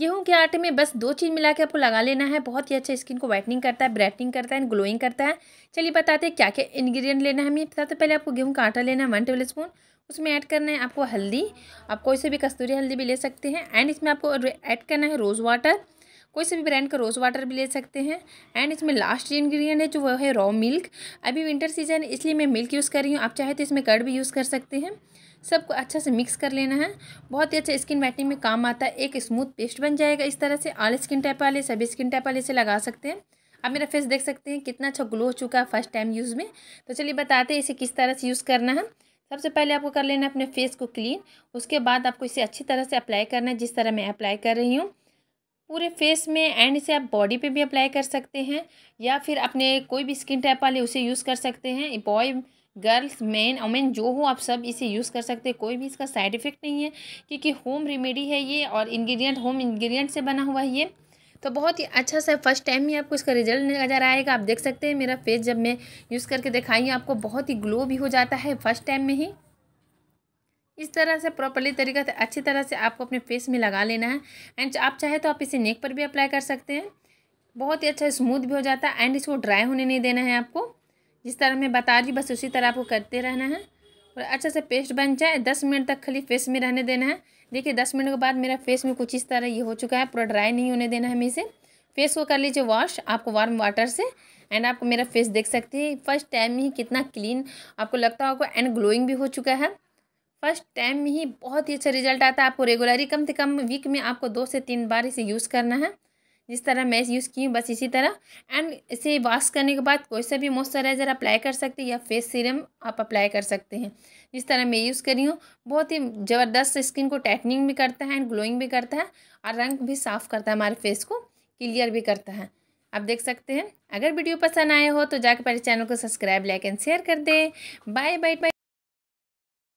गेहूं के आटे में बस दो चीज़ मिला के आपको लगा लेना है बहुत ही अच्छा स्किन को वाइटनिंग करता है ब्राइटनिंग करता है ग्लोइंग करता है चलिए बताते हैं क्या क्या इंग्रेडिएंट लेना है हमें बताते पहले आपको गेहूं का आटा लेना है वन टेबल स्पून उसमें ऐड करना है आपको हल्दी आप कोई से भी कस्तूरी हल्दी भी ले सकते हैं एंड इसमें आपको ऐड करना है रोज़ वाटर कोई से भी ब्रांड का रोज़ वाटर भी ले सकते हैं एंड इसमें लास्ट इन्ग्रीडियंट है जो वो है रॉ मिल्क अभी विंटर सीजन है इसलिए मैं मिल्क यूज़ कर रही हूँ आप चाहे तो इसमें कर्ड भी यूज़ कर सकते हैं सबको अच्छा से मिक्स कर लेना है बहुत ही अच्छा स्किन वाइटनिंग में काम आता है एक स्मूथ पेस्ट बन जाएगा इस तरह से आल स्किन टाइप वाले सभी स्किन टाइप वाले इसे लगा सकते हैं आप मेरा फेस देख सकते हैं कितना अच्छा ग्लो हो चुका है फर्स्ट टाइम यूज़ में तो चलिए बताते हैं इसे किस तरह से यूज़ करना है सबसे पहले आपको कर लेना है अपने फेस को क्लीन उसके बाद आपको इसे अच्छी तरह से अप्लाई करना है जिस तरह मैं अप्लाई कर रही हूँ पूरे फेस में एंड से आप बॉडी पे भी अप्लाई कर सकते हैं या फिर अपने कोई भी स्किन टाइप वाले उसे यूज़ कर सकते हैं बॉय गर्ल्स मैन वमेन जो हो आप सब इसे यूज़ कर सकते हैं कोई भी इसका साइड इफ़ेक्ट नहीं है क्योंकि होम रेमेडी है ये और इंग्रेडिएंट होम इंग्रेडिएंट से बना हुआ है ये तो बहुत ही अच्छा सा फर्स्ट टाइम ही आपको इसका रिजल्ट नज़र आएगा आप देख सकते हैं मेरा फेस जब मैं यूज़ करके दिखाई आपको बहुत ही ग्लो भी हो जाता है फर्स्ट टाइम में ही इस तरह से प्रॉपरली तरीके से अच्छी तरह से आपको अपने फेस में लगा लेना है एंड आप चाहे तो आप इसे नेक पर भी अप्लाई कर सकते हैं बहुत ही अच्छा स्मूथ भी हो जाता है एंड इसको ड्राई होने नहीं देना है आपको जिस तरह मैं बता रही बस उसी तरह आपको करते रहना है और अच्छा से पेस्ट बन जाए दस मिनट तक खाली फेस में रहने देना है देखिए दस मिनट के बाद मेरा फेस में कुछ इस तरह ये हो चुका है पूरा ड्राई नहीं होने देना है हमें इसे फेस को कर लीजिए वॉश आपको वार्म वाटर से एंड आपको मेरा फेस देख सकते हैं फर्स्ट टाइम ही कितना क्लीन आपको लगता होगा एंड ग्लोइंग भी हो चुका है फर्स्ट टाइम में ही बहुत ही अच्छा रिजल्ट आता है आपको रेगुलरली कम से कम वीक में आपको दो से तीन बार इसे यूज़ करना है जिस तरह मैं यूज़ की हूँ बस इसी तरह एंड इसे वॉश करने के बाद कोई सा भी मॉइस्चराइज़र अप्लाई कर सकते हैं या फेस सीरम आप अप्लाई कर सकते हैं जिस तरह मैं यूज़ करी हूँ बहुत ही ज़बरदस्त स्किन को टाइटनिंग भी करता है एंड ग्लोइंग भी करता है और रंग भी साफ़ करता है हमारे फेस को क्लियर भी करता है आप देख सकते हैं अगर वीडियो पसंद आया हो तो जाकर पहले चैनल को सब्सक्राइब लाइक एंड शेयर कर दें बाय बाय बाय